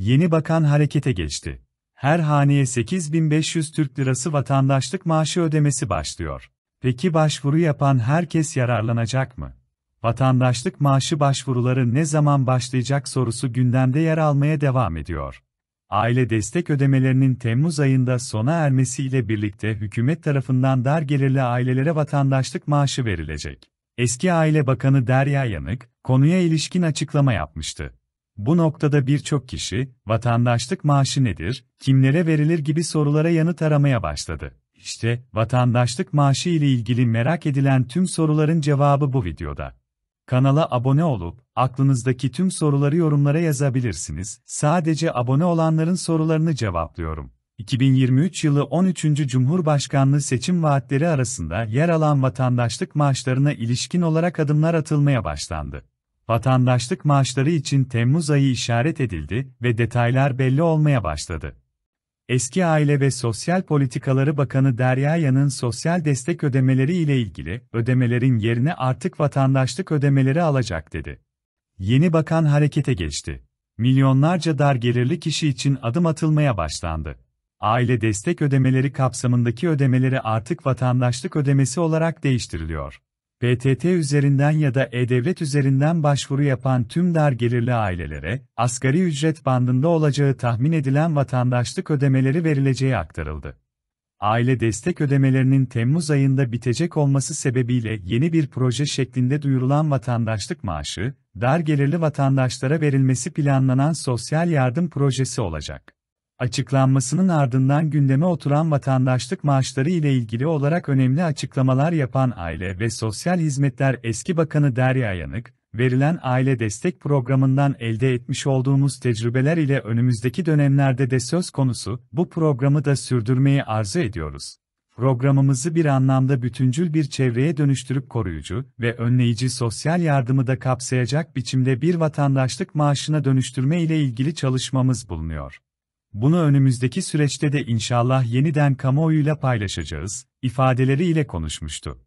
Yeni bakan harekete geçti. Her haneye 8500 Türk lirası vatandaşlık maaşı ödemesi başlıyor. Peki başvuru yapan herkes yararlanacak mı? Vatandaşlık maaşı başvuruları ne zaman başlayacak sorusu gündemde yer almaya devam ediyor. Aile destek ödemelerinin Temmuz ayında sona ermesiyle birlikte hükümet tarafından dar gelirli ailelere vatandaşlık maaşı verilecek. Eski Aile Bakanı Derya Yanık, konuya ilişkin açıklama yapmıştı. Bu noktada birçok kişi, vatandaşlık maaşı nedir, kimlere verilir gibi sorulara yanıt aramaya başladı. İşte, vatandaşlık maaşı ile ilgili merak edilen tüm soruların cevabı bu videoda. Kanala abone olup, aklınızdaki tüm soruları yorumlara yazabilirsiniz. Sadece abone olanların sorularını cevaplıyorum. 2023 yılı 13. Cumhurbaşkanlığı seçim vaatleri arasında yer alan vatandaşlık maaşlarına ilişkin olarak adımlar atılmaya başlandı. Vatandaşlık maaşları için Temmuz ayı işaret edildi ve detaylar belli olmaya başladı. Eski Aile ve Sosyal Politikaları Bakanı Derya Yan'ın sosyal destek ödemeleri ile ilgili ödemelerin yerine artık vatandaşlık ödemeleri alacak dedi. Yeni bakan harekete geçti. Milyonlarca dar gelirli kişi için adım atılmaya başlandı. Aile destek ödemeleri kapsamındaki ödemeleri artık vatandaşlık ödemesi olarak değiştiriliyor. PTT üzerinden ya da E-Devlet üzerinden başvuru yapan tüm dar gelirli ailelere, asgari ücret bandında olacağı tahmin edilen vatandaşlık ödemeleri verileceği aktarıldı. Aile destek ödemelerinin Temmuz ayında bitecek olması sebebiyle yeni bir proje şeklinde duyurulan vatandaşlık maaşı, dar gelirli vatandaşlara verilmesi planlanan sosyal yardım projesi olacak açıklanmasının ardından gündeme oturan vatandaşlık maaşları ile ilgili olarak önemli açıklamalar yapan Aile ve Sosyal Hizmetler Eski Bakanı Derya Yanık, verilen aile destek programından elde etmiş olduğumuz tecrübeler ile önümüzdeki dönemlerde de söz konusu, bu programı da sürdürmeyi arzu ediyoruz. Programımızı bir anlamda bütüncül bir çevreye dönüştürüp koruyucu ve önleyici sosyal yardımı da kapsayacak biçimde bir vatandaşlık maaşına dönüştürme ile ilgili çalışmamız bulunuyor. Bunu önümüzdeki süreçte de inşallah yeniden kamuoyuyla paylaşacağız, ifadeleriyle konuşmuştu.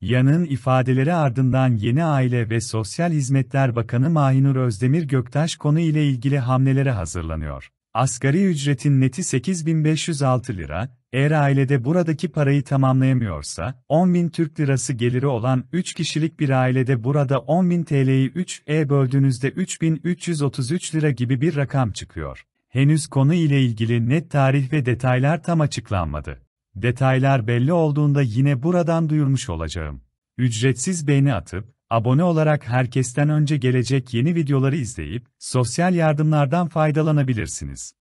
Yan'ın ifadeleri ardından yeni Aile ve Sosyal Hizmetler Bakanı Mahinur Özdemir Göktaş konu ile ilgili hamlelere hazırlanıyor. Asgari ücretin neti 8506 lira, eğer ailede buradaki parayı tamamlayamıyorsa, 10.000 Türk lirası geliri olan 3 kişilik bir ailede burada 10.000 TL'yi 3'e böldüğünüzde 3.333 lira gibi bir rakam çıkıyor. Henüz konu ile ilgili net tarih ve detaylar tam açıklanmadı. Detaylar belli olduğunda yine buradan duyurmuş olacağım. Ücretsiz beğeni atıp, abone olarak herkesten önce gelecek yeni videoları izleyip, sosyal yardımlardan faydalanabilirsiniz.